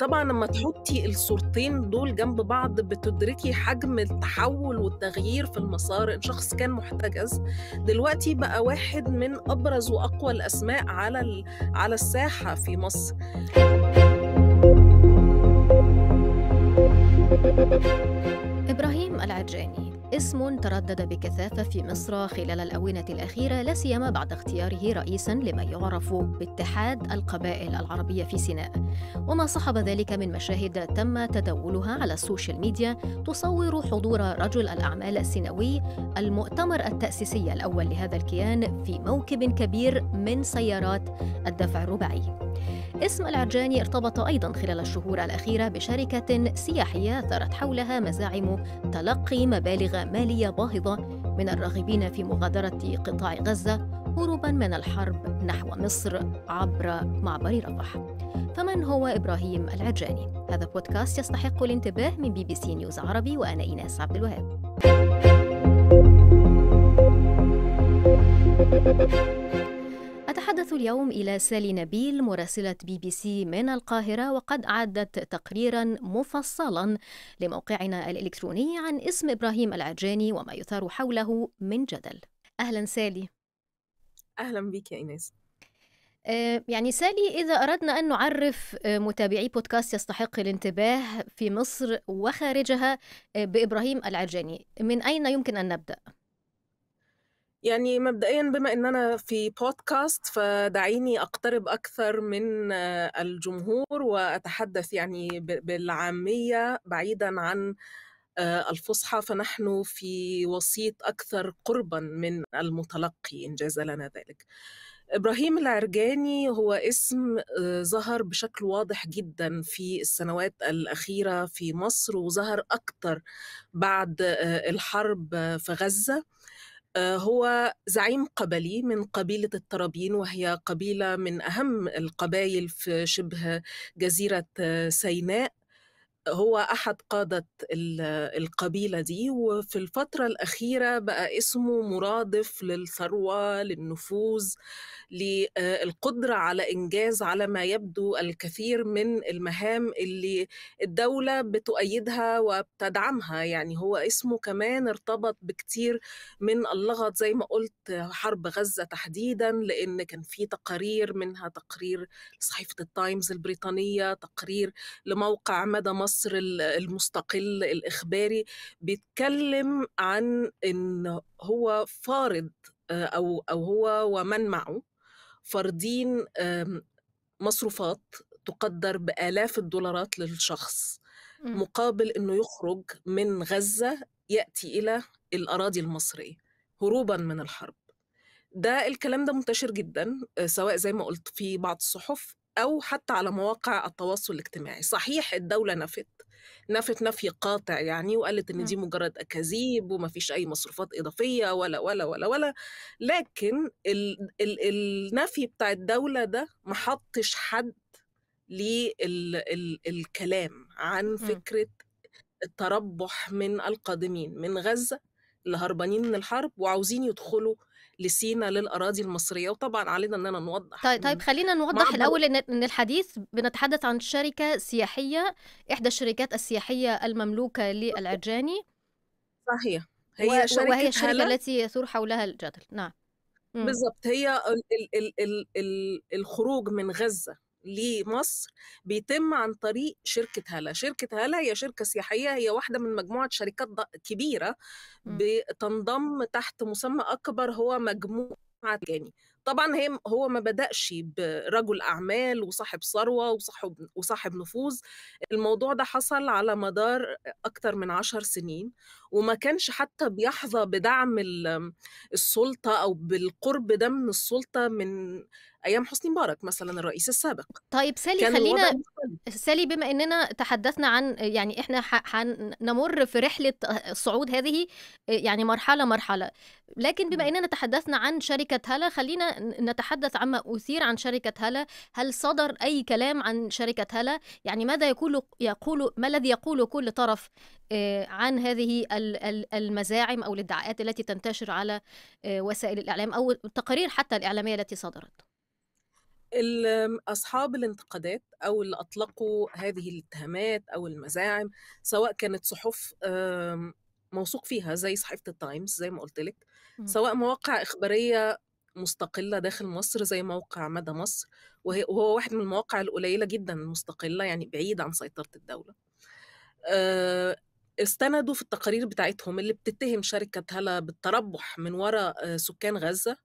طبعا لما تحطي الصورتين دول جنب بعض بتدركي حجم التحول والتغيير في المسار شخص كان محتجز دلوقتي بقى واحد من ابرز واقوى الاسماء على على الساحه في مصر ابراهيم العرجاني اسم تردد بكثافة في مصر خلال الأونة الأخيرة لا سيما بعد اختياره رئيسا لما يعرف باتحاد القبائل العربية في سيناء وما صحب ذلك من مشاهد تم تداولها على السوشيال ميديا تصور حضور رجل الأعمال السيناوي المؤتمر التأسيسي الأول لهذا الكيان في موكب كبير من سيارات الدفع الرباعي اسم العرجاني ارتبط أيضا خلال الشهور الأخيرة بشركة سياحية ثارت حولها مزاعم تلقي مبالغ مالية باهظة من الراغبين في مغادرة قطاع غزة هروبا من الحرب نحو مصر عبر معبر رفح فمن هو إبراهيم العرجاني؟ هذا بودكاست يستحق الانتباه من بي بي سي نيوز عربي وأنا إيناس عبد الوهاب نتحدث اليوم إلى سالي نبيل مراسلة بي بي سي من القاهرة وقد أعدت تقريرا مفصلا لموقعنا الإلكتروني عن اسم إبراهيم العرجاني وما يثار حوله من جدل أهلا سالي أهلا بك يا إيناس آه، يعني سالي إذا أردنا أن نعرف آه، متابعي بودكاست يستحق الانتباه في مصر وخارجها آه، بإبراهيم العرجاني من أين يمكن أن نبدأ؟ يعني مبدئيا بما ان انا في بودكاست فدعيني اقترب اكثر من آه، الجمهور واتحدث يعني بالعاميه بعيدا عن آه، الفصحى فنحن في وسيط اكثر قربا من المتلقي ان جاز لنا ذلك. ابراهيم العرجاني هو اسم آه، ظهر بشكل واضح جدا في السنوات الاخيره في مصر وظهر اكثر بعد الحرب في غزه. آه، هو زعيم قبلي من قبيلة الترابين وهي قبيلة من أهم القبائل في شبه جزيرة آه، سيناء هو أحد قادة القبيلة دي وفي الفترة الأخيرة بقى اسمه مرادف للثروة للنفوذ للقدرة آه، على إنجاز على ما يبدو الكثير من المهام اللي الدولة بتؤيدها وبتدعمها يعني هو اسمه كمان ارتبط بكتير من اللغط زي ما قلت حرب غزة تحديدا لأن كان في تقارير منها تقرير صحيفه التايمز البريطانية تقرير لموقع مدى مصر مصر المستقل الإخباري بيتكلم عن إن هو فارض آه، أو أو هو ومن معه فارضين مصروفات تقدر بآلاف الدولارات للشخص إمم. مقابل إنه يخرج من غزة يأتي إلى الأراضي المصرية هروبا من الحرب ده الكلام ده منتشر جدا آه، سواء زي ما قلت في بعض الصحف أو حتى على مواقع التواصل الاجتماعي صحيح الدولة نفت نفت نفي قاطع يعني وقالت ان دي امم. مجرد اكاذيب وما فيش اي مصروفات اضافيه ولا ولا ولا ولا لكن ال ال النفي بتاع الدوله ده ما حطش حد للكلام عن امم. فكره التربح من القادمين من غزه اللي هربانين من الحرب وعاوزين يدخلوا لسينا للاراضي المصريه وطبعا علينا اننا نوضح طيب طيب خلينا نوضح الاول ان الحديث بنتحدث عن شركه سياحيه احدى الشركات السياحيه المملوكه للعجاني صحيح هي و... شركة وهي الشركه هلا. التي يثور حولها الجدل نعم بالضبط هي ال ال ال ال الخروج من غزه لمصر بيتم عن طريق شركة هلا شركة هلا هي شركة سياحية هي واحدة من مجموعة شركات كبيرة بتنضم تحت مسمى أكبر هو مجموعة تجاني طبعا هي هو ما بدأش برجل أعمال وصاحب ثروة وصاحب, وصاحب نفوذ الموضوع ده حصل على مدار أكتر من عشر سنين وما كانش حتى بيحظى بدعم السلطة أو بالقرب ده من السلطة من ايام حسني مبارك مثلا الرئيس السابق طيب سالي خلينا سالي بما اننا تحدثنا عن يعني احنا هنمر في رحله الصعود آه، هذه آه، يعني مرحله مرحله لكن بما اننا تحدثنا عن شركه هلا خلينا نتحدث عما اثير عن شركه هلا هل صدر اي كلام عن شركه هلا يعني ماذا يقول يقول ما الذي يقوله كل طرف آه، عن هذه المزاعم او الادعاءات التي تنتشر على وسائل الاعلام او التقارير حتى الاعلاميه التي صدرت أصحاب الانتقادات أو اللي أطلقوا هذه الاتهامات أو المزاعم سواء كانت صحف آمم، موثوق فيها زي صحيفة التايمز زي ما قلت لك سواء مواقع إخبارية مستقلة داخل مصر زي موقع مدى مصر وهو واحد من المواقع القليلة جدا المستقلة يعني بعيد عن سيطرة الدولة آه، استندوا في التقارير بتاعتهم اللي بتتهم شركة هلا بالتربح من وراء آه، سكان غزة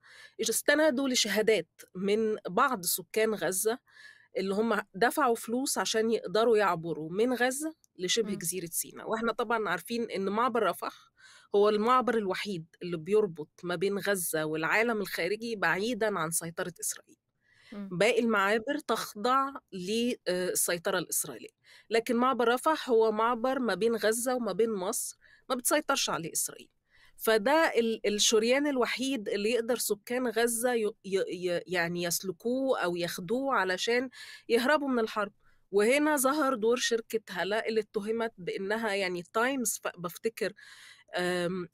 استندوا لشهادات من بعض سكان غزة اللي هم دفعوا فلوس عشان يقدروا يعبروا من غزة لشبه جزيرة سيناء واحنا طبعا عارفين ان معبر رفح هو المعبر الوحيد اللي بيربط ما بين غزة والعالم الخارجي بعيدا عن سيطرة إسرائيل باقي المعابر تخضع للسيطرة الإسرائيلية لكن معبر رفح هو معبر ما بين غزة وما بين مصر ما بتسيطرش عليه إسرائيل فده الشريان الوحيد اللي يقدر سكان غزة يعني يسلكوه أو ياخدوه علشان يهربوا من الحرب وهنا ظهر دور شركة هلا اللي اتهمت بأنها يعني تايمز بفتكر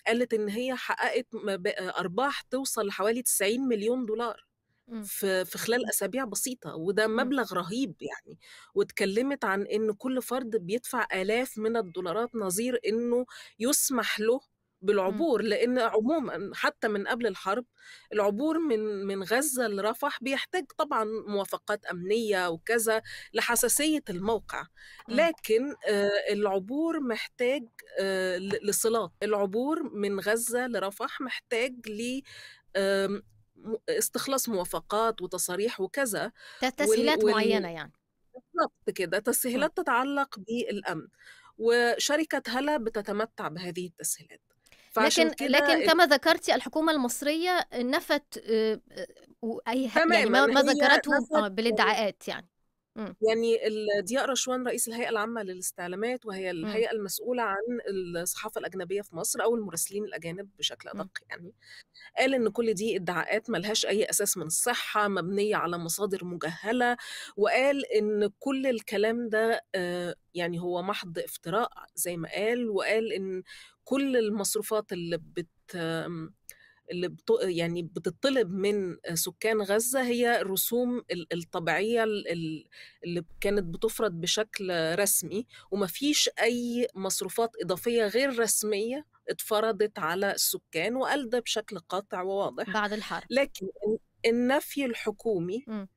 قالت إن هي حققت أرباح توصل لحوالي 90 مليون دولار إمم. في في خلال اسابيع بسيطه وده إمم. مبلغ رهيب يعني واتكلمت عن ان كل فرد بيدفع الاف من الدولارات نظير انه يسمح له إمم. بالعبور لان عموما حتى من قبل الحرب العبور من من غزه لرفح بيحتاج طبعا موافقات امنيه وكذا لحساسيه الموقع لكن آه، العبور محتاج آه، لصلات العبور من غزه لرفح محتاج ل استخلاص موافقات وتصاريح وكذا تسهيلات وال... معينه يعني بالضبط كده تسهيلات تتعلق بالامن وشركه هلا بتتمتع بهذه التسهيلات لكن لكن كما ذكرتي الحكومه المصريه نفت آه، آه، اي يعني ما, ما ذكرته بالادعاءات يعني إمم. يعني ضياء رشوان رئيس الهيئه العامه للاستعلامات وهي إمم. الهيئه المسؤوله عن الصحافه الاجنبيه في مصر او المراسلين الاجانب بشكل إمم. ادق يعني قال ان كل دي ادعاءات ملهاش اي اساس من الصحه مبنيه على مصادر مجهله وقال ان كل الكلام ده يعني هو محض افتراء زي ما قال وقال ان كل المصروفات اللي بت اللي بت... يعني بتطلب من سكان غزة هي الرسوم الطبيعية اللي كانت بتفرض بشكل رسمي ومفيش أي مصروفات إضافية غير رسمية اتفرضت على السكان وقال ده بشكل قاطع وواضح بعد الحرب لكن النفي الحكومي ما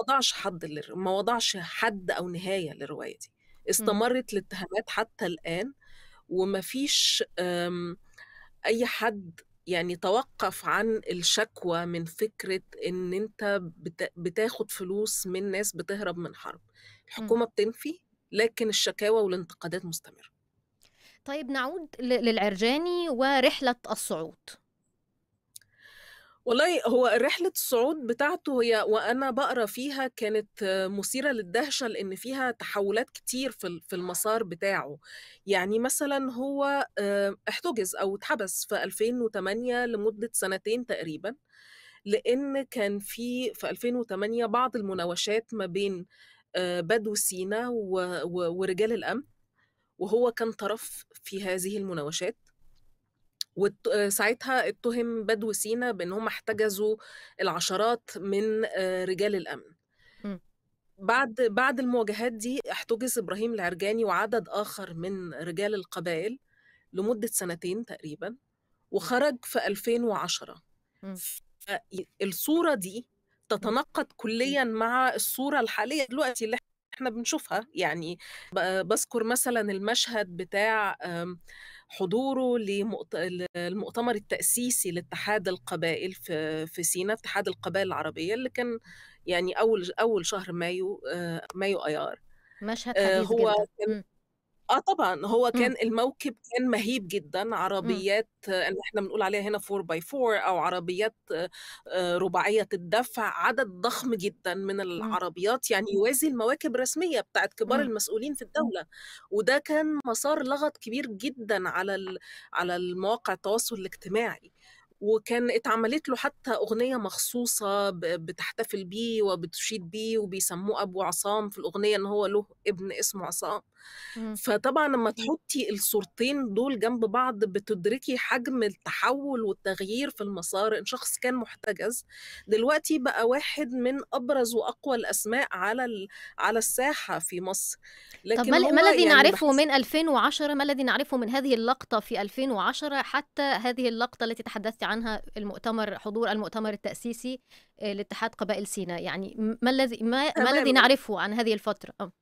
وضعش حد لر... ما وضعش حد او نهايه للروايه دي استمرت الاتهامات حتى الان ومفيش اي حد يعني توقف عن الشكوى من فكرة إن أنت بتاخد فلوس من ناس بتهرب من حرب إمم. الحكومة م. بتنفي لكن الشكاوى والانتقادات مستمرة طيب نعود للعرجاني ورحلة الصعود والله هو رحلة الصعود بتاعته هي وأنا بقرا فيها كانت مثيرة للدهشة لأن فيها تحولات كتير في المسار بتاعه يعني مثلا هو آه، احتجز أو اتحبس في 2008 لمدة سنتين تقريبا لأن كان في في 2008 بعض المناوشات ما بين آه، بدو سينا ورجال الأمن وهو كان طرف في هذه المناوشات وساعتها آه، اتهم بدو سينا بان هم احتجزوا العشرات من آه، رجال الامن امم. بعد بعد المواجهات دي احتجز ابراهيم العرجاني وعدد اخر من رجال القبائل لمده سنتين تقريبا امم. وخرج في 2010 امم. الصوره دي تتناقض كليا مع الصوره الحاليه دلوقتي اللي احنا بنشوفها يعني بذكر مثلا المشهد بتاع حضوره للمؤتمر التأسيسي لاتحاد القبائل في في سينا اتحاد القبائل العربية اللي كان يعني أول أول شهر مايو آه، مايو أيار مشهد آه، حديث هو جدا. اه طبعا هو إمم. كان الموكب كان مهيب جدا إمم. عربيات اللي احنا بنقول عليها هنا 4 باي 4 او عربيات آه، رباعيه الدفع عدد ضخم جدا من إمم. العربيات يعني يوازي المواكب الرسميه بتاعت كبار المسؤولين في الدوله وده كان مسار لغط كبير جدا على على المواقع التواصل الاجتماعي وكان اتعملت له حتى أغنية مخصوصة بتحتفل بيه وبتشيد بيه وبيسموه أبو عصام في الأغنية إن هو له ابن اسمه عصام فطبعا لما تحطي الصورتين دول جنب بعض بتدركي حجم التحول والتغيير في المسار إن شخص كان محتجز دلوقتي بقى واحد من أبرز وأقوى الأسماء على على الساحة في مصر لكن طب ما الذي يعني نعرفه من 2010 ما الذي نعرفه من هذه اللقطة في 2010 حتى هذه اللقطة التي تحدثت عنها المؤتمر حضور المؤتمر التأسيسي آه، لاتحاد قبائل سيناء يعني ما الذي ما, ما الذي نعرفه عن هذه الفترة؟ آه.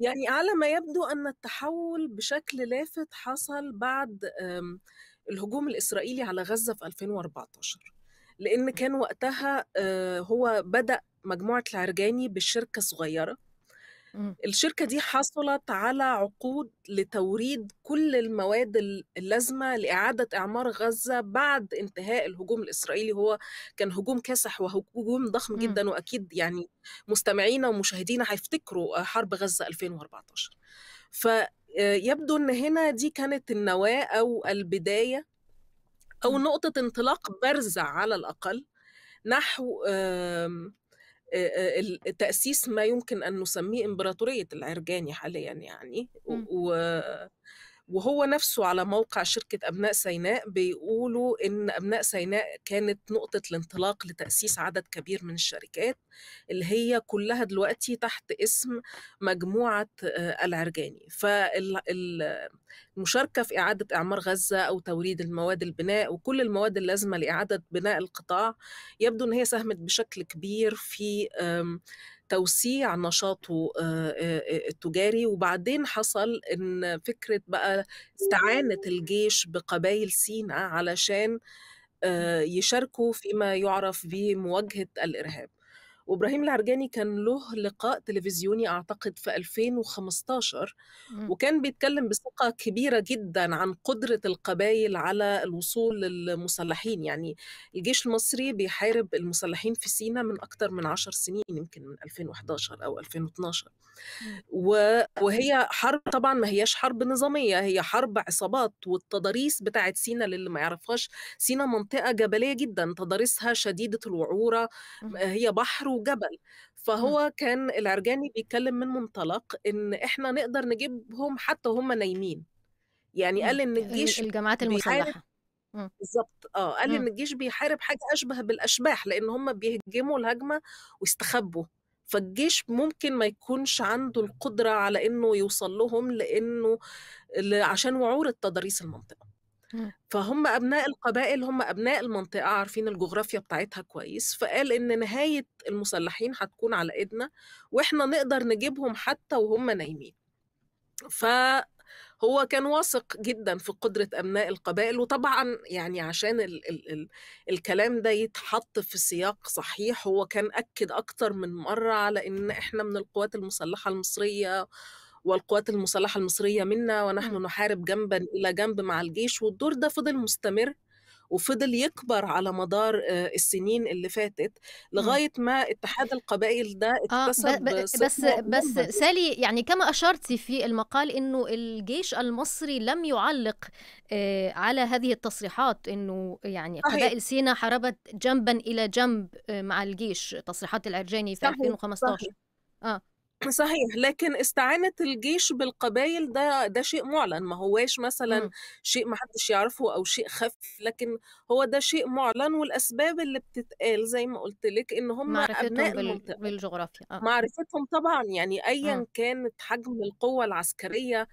يعني على ما يبدو أن التحول بشكل لافت حصل بعد الهجوم الإسرائيلي على غزة في 2014 لأن كان وقتها آه، هو بدأ مجموعة العرجاني بشركة صغيرة الشركه دي حصلت على عقود لتوريد كل المواد اللازمه لاعاده اعمار غزه بعد انتهاء الهجوم الاسرائيلي هو كان هجوم كاسح وهجوم ضخم جدا واكيد يعني مستمعينا ومشاهدينا هيفتكروا حرب غزه 2014 فيبدو آه، ان هنا دي كانت النواه او البدايه او نقطه انطلاق بارزه على الاقل نحو تأسيس ما يمكن أن نسميه إمبراطورية العرجاني حاليا يعني و إمم. وهو نفسه على موقع شركة أبناء سيناء بيقولوا إن أبناء سيناء كانت نقطة الانطلاق لتأسيس عدد كبير من الشركات اللي هي كلها دلوقتي تحت اسم مجموعة آه، العرجاني فالمشاركة في إعادة إعمار غزة أو توريد المواد البناء وكل المواد اللازمة لإعادة بناء القطاع يبدو إن هي ساهمت بشكل كبير في توسيع نشاطه آه، آه، آه، التجاري وبعدين حصل ان فكره بقى استعانت الجيش بقبائل سيناء علشان يشاركوا فيما يعرف بمواجهه الارهاب وابراهيم العرجاني كان له لقاء تلفزيوني اعتقد في 2015 وكان بيتكلم بثقه كبيره جدا عن قدره القبائل على الوصول للمسلحين يعني الجيش المصري بيحارب المسلحين في سينا من اكثر من 10 سنين يمكن من 2011 او 2012 وهي حرب طبعا ما هياش حرب نظاميه هي حرب عصابات والتضاريس بتاعت سينا للي ما يعرفهاش سينا منطقه جبليه جدا تضاريسها شديده الوعوره هي بحر جبل إمم. فهو كان العرجاني بيتكلم من منطلق ان احنا نقدر نجيبهم حتى وهم نايمين يعني إمم. قال ان الجيش الجماعات المسلحه إمم. بالظبط اه قال ان الجيش بيحارب حاجه اشبه بالاشباح لان هم بيهجموا الهجمه ويستخبوا فالجيش ممكن ما يكونش عنده القدره على انه يوصل لهم لانه عشان وعور التضاريس المنطقه فهم أبناء القبائل هم أبناء المنطقة عارفين الجغرافيا بتاعتها كويس فقال إن نهاية المسلحين هتكون على إيدنا وإحنا نقدر نجيبهم حتى وهم نايمين ف هو كان واثق جدا في قدرة أبناء القبائل وطبعا يعني عشان ال ال ال الكلام ده يتحط في سياق صحيح هو كان أكد أكتر من مرة على إن إحنا من القوات المسلحة المصرية والقوات المسلحة المصرية منا ونحن نحارب جنبا إلى جنب مع الجيش والدور ده فضل مستمر وفضل يكبر على مدار آه، السنين اللي فاتت لغايه ما اتحاد القبائل ده آه، اكتسب آه بس بس, بس سالي يعني كما اشرتي في المقال انه الجيش المصري لم يعلق آه، على هذه التصريحات انه يعني قبائل سينا حاربت جنبا الى جنب مع الجيش تصريحات العرجاني في صحيح. 2015 صحيح. اه صحيح لكن استعانة الجيش بالقبائل ده ده شيء معلن ما هواش مثلا م. شيء ما حدش يعرفه او شيء خف لكن هو ده شيء معلن والاسباب اللي بتتقال زي ما قلت لك ان هم ابناء بال... بالجغرافيا آه. معرفتهم طبعا يعني ايا كانت حجم القوة العسكريه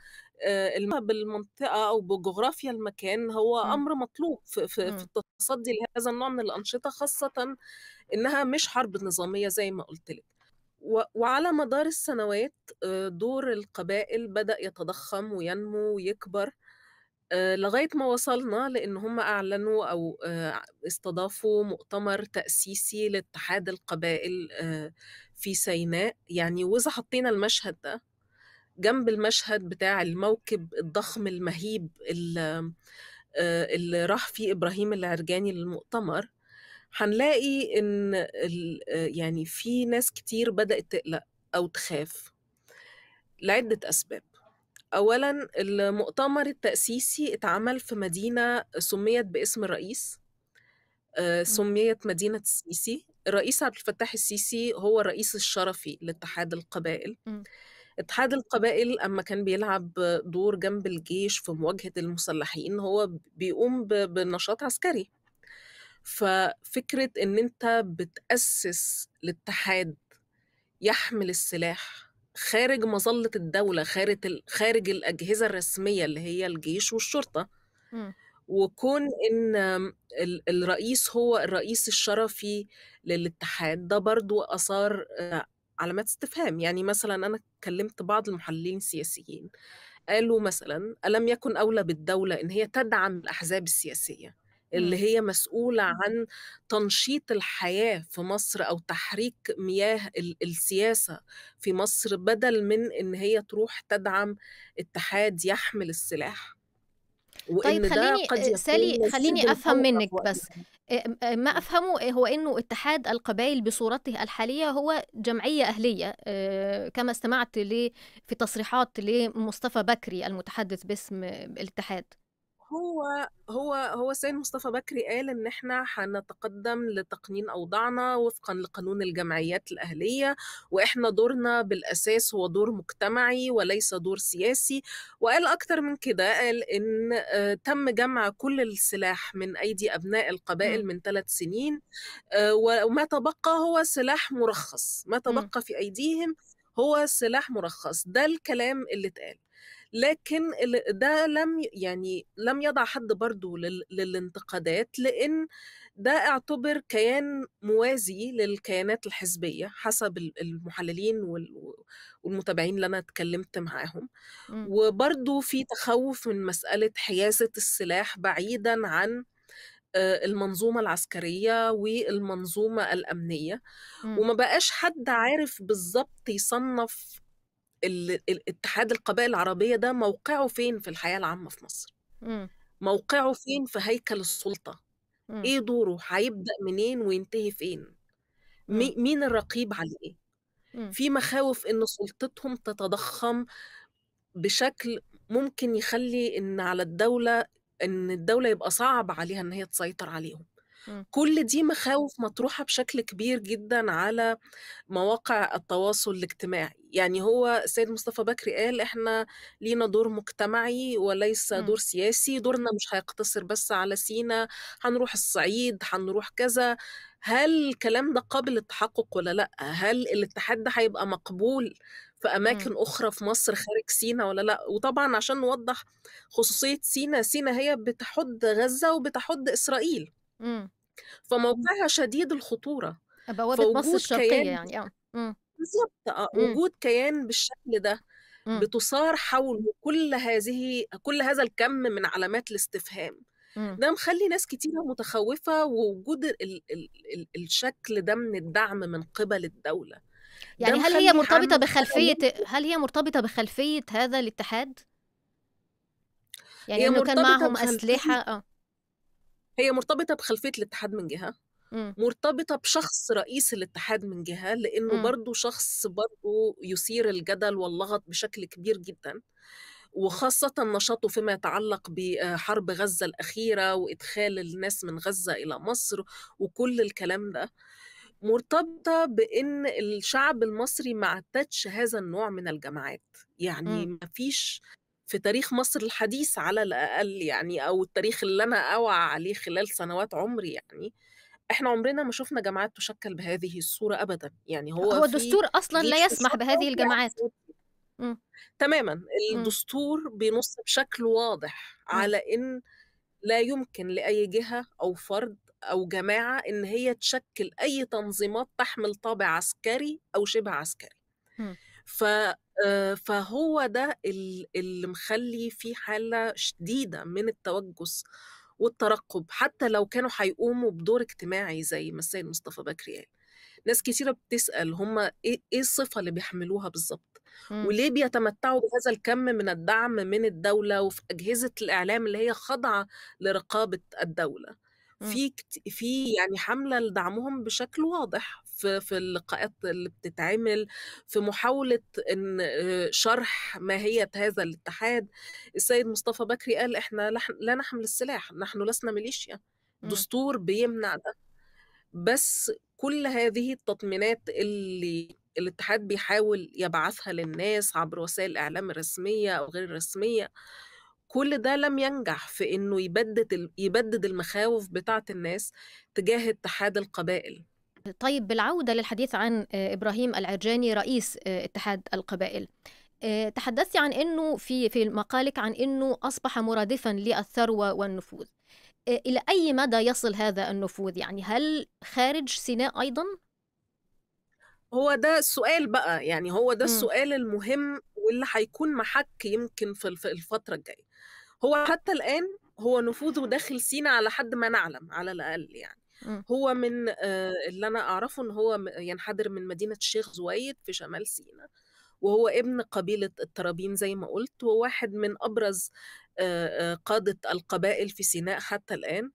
آه، بالمنطقة أو بجغرافيا المكان هو أمر مطلوب في, في التصدي لهذا النوع من الأنشطة خاصة إنها مش حرب نظامية زي ما قلت لك وعلى مدار السنوات آه، دور القبائل بدأ يتضخم وينمو ويكبر آه، لغاية ما وصلنا لأن هم أعلنوا أو آه، استضافوا مؤتمر تأسيسي لاتحاد القبائل في سيناء يعني وإذا حطينا المشهد ده جنب المشهد بتاع الموكب الضخم المهيب اللي راح فيه إبراهيم العرجاني للمؤتمر هنلاقي ان يعني في ناس كتير بدات تقلق او تخاف لعده اسباب اولا المؤتمر التاسيسي اتعمل في مدينه سميت باسم الرئيس إمم. سميت مدينه السيسي الرئيس عبد الفتاح السيسي هو الرئيس الشرفي لاتحاد القبائل إمم. اتحاد القبائل اما كان بيلعب دور جنب الجيش في مواجهه المسلحين هو بيقوم بنشاط عسكري ففكرة إن أنت بتأسس لاتحاد يحمل السلاح خارج مظلة الدولة خارج خارج الأجهزة الرسمية اللي هي الجيش والشرطة وكون ان الرئيس هو الرئيس الشرفي للاتحاد ده برضو اثار آه، علامات استفهام يعني مثلا انا كلمت بعض المحللين السياسيين قالوا مثلا الم يكن اولى بالدوله ان هي تدعم الاحزاب السياسيه اللي إمم. هي مسؤولة إمم. عن تنشيط الحياة في مصر أو تحريك مياه السياسة في مصر بدل من إن هي تروح تدعم اتحاد يحمل السلاح طيب خليني آه، سالي خليني افهم منك بس آه، آه، ما افهمه هو انه اتحاد القبائل بصورته الحاليه هو جمعيه اهليه كما استمعت في تصريحات لمصطفى بكري المتحدث باسم الاتحاد هو هو هو السيد مصطفى بكري قال ان احنا هنتقدم لتقنين اوضاعنا وفقا لقانون الجمعيات الاهليه واحنا دورنا بالاساس هو دور مجتمعي وليس دور سياسي وقال اكتر من كده قال ان آه، تم جمع كل السلاح من ايدي ابناء القبائل من ثلاث سنين آه، وما تبقى هو سلاح مرخص ما تبقى في ايديهم هو سلاح مرخص ده الكلام اللي اتقال لكن ده لم يعني لم يضع حد برضه للانتقادات لان ده اعتبر كيان موازي للكيانات الحزبيه حسب المحللين والمتابعين اللي انا اتكلمت معاهم إمم. وبرضه في تخوف من مساله حيازه السلاح بعيدا عن آه، المنظومة العسكرية والمنظومة الأمنية م. إمم. وما بقاش حد عارف بالظبط يصنف الاتحاد القبائل العربية ده موقعه فين في الحياة العامة في مصر إمم. موقعه فين في هيكل السلطة إمم. ايه دوره هيبدأ منين وينتهي فين إمم. مين الرقيب عليه في مخاوف ان سلطتهم تتضخم بشكل ممكن يخلي ان على الدولة ان الدولة يبقى صعب عليها ان هي تسيطر عليهم كل دي مخاوف مطروحة بشكل كبير جدا على مواقع التواصل الاجتماعي يعني هو السيد مصطفى بكري قال احنا لينا دور مجتمعي وليس م. دور سياسي دورنا مش هيقتصر بس على سينا هنروح الصعيد هنروح كذا هل الكلام ده قابل للتحقق ولا لا هل الاتحاد ده هيبقى مقبول في اماكن م. اخرى في مصر خارج سينا ولا لا وطبعا عشان نوضح خصوصيه سينا سينا هي بتحد غزه وبتحد اسرائيل إمم. فموقعها شديد الخطورة بوابة مصر الشرقية كيان... يعني اه إمم. بالظبط اه إمم. وجود كيان بالشكل ده مم. بتثار حوله كل هذه كل هذا الكم من علامات الاستفهام مم. ده مخلي ناس كتيرة متخوفة ووجود ال... ال... ال... الشكل ده من الدعم من قبل الدولة يعني هل هي مرتبطة بخلفية هل هي مرتبطة بخلفية هذا الاتحاد؟ يعني انه كان معهم اسلحه اه هي مرتبطه بخلفيه الاتحاد من جهه مرتبطة بشخص رئيس الاتحاد من جهة لأنه م. برضو شخص برضو يثير الجدل واللغط بشكل كبير جدا وخاصة نشاطه فيما يتعلق بحرب غزة الأخيرة وإدخال الناس من غزة إلى مصر وكل الكلام ده مرتبطة بأن الشعب المصري ما اعتدش هذا النوع من الجماعات يعني ما فيش في تاريخ مصر الحديث على الأقل يعني أو التاريخ اللي أنا أوعى عليه خلال سنوات عمري يعني احنا عمرنا ما شفنا جماعات تشكل بهذه الصورة أبدا يعني هو هو الدستور أصلا لا يسمح بهذه يعني الجماعات إمم. تماما إمم. الدستور بينص بشكل واضح إمم. على إن لا يمكن لأي جهة أو فرد أو جماعة إن هي تشكل أي تنظيمات تحمل طابع عسكري أو شبه عسكري ف آه، فهو ده اللي مخلي في حالة شديدة من التوجس والترقب حتى لو كانوا هيقوموا بدور اجتماعي زي ما السيد مصطفى بكري قال ناس كتيرة بتسأل هم ايه, إيه الصفة اللي بيحملوها بالظبط إمم. وليه بيتمتعوا بهذا الكم من الدعم من الدولة وفي أجهزة الإعلام اللي هي خاضعة لرقابة الدولة إمم. في في يعني حملة لدعمهم بشكل واضح في في اللقاءات اللي بتتعمل في محاوله ان آه، شرح ماهيه هذا الاتحاد السيد مصطفى بكري قال احنا لا نحمل السلاح نحن لسنا ميليشيا إمم. دستور بيمنع ده بس كل هذه التطمينات اللي الاتحاد بيحاول يبعثها للناس عبر وسائل الاعلام الرسميه او غير الرسميه كل ده لم ينجح في انه يبدد يبدد المخاوف بتاعه الناس تجاه اتحاد القبائل طيب بالعودة للحديث عن آه، إبراهيم العرجاني رئيس آه، اتحاد القبائل آه، تحدثت عن أنه في, في مقالك عن أنه أصبح مرادفا للثروة والنفوذ إلى أي مدى يصل هذا النفوذ يعني هل خارج سيناء أيضا؟ هو ده السؤال بقى يعني هو ده السؤال المهم واللي هيكون محك يمكن في الفترة الجاية هو حتى الآن هو نفوذه داخل سينا على حد ما نعلم على الأقل يعني إمم. هو من آه، اللي انا اعرفه ان هو ينحدر من مدينه الشيخ زويد في شمال سيناء وهو ابن قبيله الترابين زي ما قلت وواحد من ابرز آه، آه، قاده القبائل في سيناء حتى الان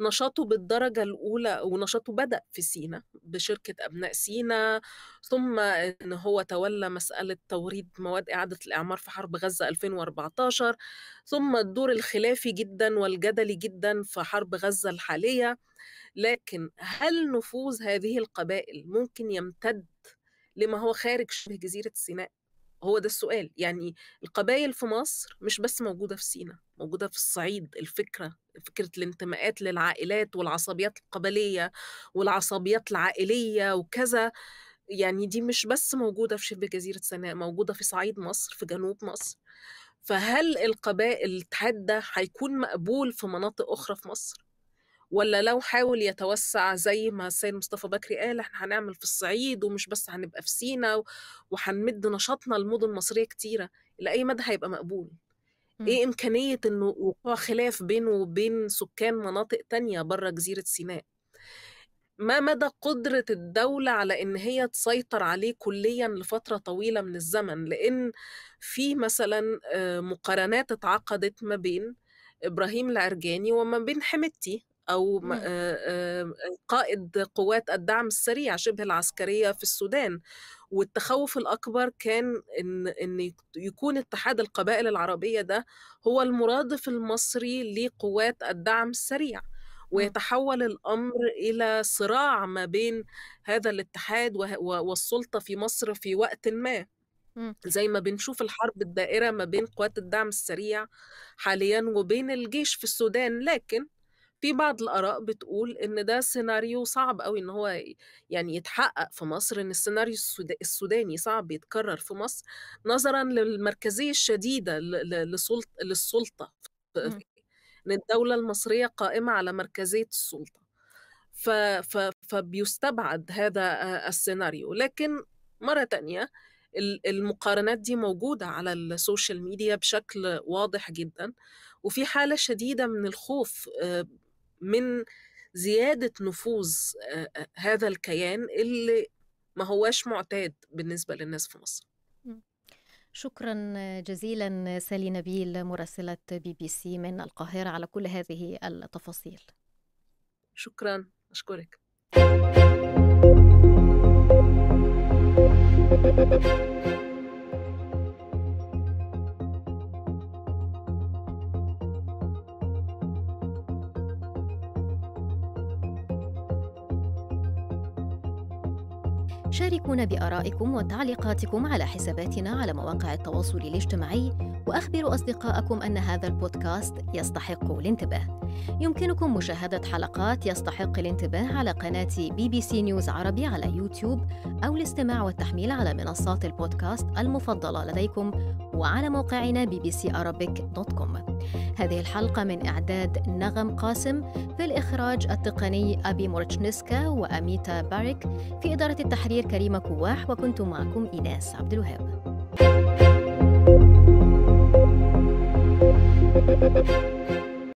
نشاطه بالدرجة الأولى ونشاطه بدأ في سينا بشركة أبناء سينا ثم إن هو تولى مسألة توريد مواد إعادة الإعمار في حرب غزة 2014 ثم الدور الخلافي جدا والجدلي جدا في حرب غزة الحالية لكن هل نفوذ هذه القبائل ممكن يمتد لما هو خارج شبه جزيرة سيناء؟ هو ده السؤال يعني القبائل في مصر مش بس موجودة في سينا موجودة في الصعيد الفكرة فكرة الانتماءات للعائلات والعصبيات القبلية والعصبيات العائلية وكذا يعني دي مش بس موجودة في شبه جزيرة سيناء موجودة في صعيد مصر في جنوب مصر فهل القبائل الاتحاد ده هيكون مقبول في مناطق أخرى في مصر؟ ولا لو حاول يتوسع زي ما السيد مصطفى بكري قال احنا هنعمل في الصعيد ومش بس هنبقى في سينا وهنمد نشاطنا لمدن مصريه كتيره الى اي مدى هيبقى مقبول م. ايه إمم. امكانيه انه وقوع خلاف بينه وبين سكان مناطق تانية بره جزيره سيناء ما مدى قدرة الدولة على إن هي تسيطر عليه كليا لفترة طويلة من الزمن لأن في مثلا آه، مقارنات اتعقدت ما بين إبراهيم العرجاني وما بين حمدتي أو إمم. قائد قوات الدعم السريع شبه العسكرية في السودان والتخوف الأكبر كان إن, إن يكون اتحاد القبائل العربية ده هو المرادف المصري لقوات الدعم السريع إمم. ويتحول الامر الى صراع ما بين هذا الاتحاد والسلطه في مصر في وقت ما إمم. زي ما بنشوف الحرب الدائره ما بين قوات الدعم السريع حاليا وبين الجيش في السودان لكن في بعض الآراء بتقول إن ده سيناريو صعب قوي إن هو يعني يتحقق في مصر إن السيناريو السوداني صعب يتكرر في مصر نظرا للمركزية الشديدة للسلطة إمم. إن الدولة المصرية قائمة على مركزية السلطة فبيستبعد هذا السيناريو لكن مرة تانية المقارنات دي موجودة على السوشيال ميديا بشكل واضح جدا وفي حالة شديدة من الخوف آه، من زياده نفوذ آه، آه، هذا الكيان اللي ما هواش معتاد بالنسبه للناس في مصر شكرا جزيلا سالي نبيل مراسله بي بي سي من القاهره على كل هذه التفاصيل شكرا اشكرك thank you شاركونا بآرائكم وتعليقاتكم على حساباتنا على مواقع التواصل الاجتماعي وأخبروا أصدقائكم أن هذا البودكاست يستحق الانتباه يمكنكم مشاهدة حلقات يستحق الانتباه على قناة بي بي سي نيوز عربي على يوتيوب أو الاستماع والتحميل على منصات البودكاست المفضلة لديكم وعلى موقعنا bbcarabiccom هذه الحلقة من إعداد نغم قاسم في الإخراج التقني أبي مورتشنسكا وأميتا باريك في إدارة التحرير كريمة كواح وكنت معكم إيناس عبد الوهاب thank you